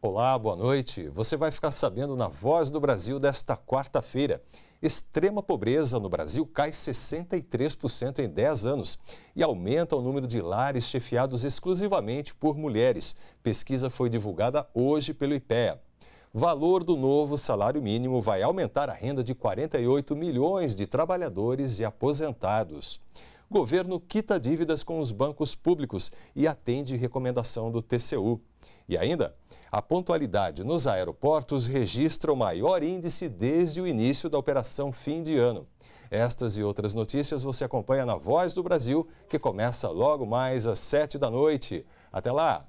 Olá, boa noite. Você vai ficar sabendo na Voz do Brasil desta quarta-feira. Extrema pobreza no Brasil cai 63% em 10 anos e aumenta o número de lares chefiados exclusivamente por mulheres. Pesquisa foi divulgada hoje pelo IPEA. Valor do novo salário mínimo vai aumentar a renda de 48 milhões de trabalhadores e aposentados. Governo quita dívidas com os bancos públicos e atende recomendação do TCU. E ainda, a pontualidade nos aeroportos registra o maior índice desde o início da operação fim de ano. Estas e outras notícias você acompanha na Voz do Brasil, que começa logo mais às 7 da noite. Até lá!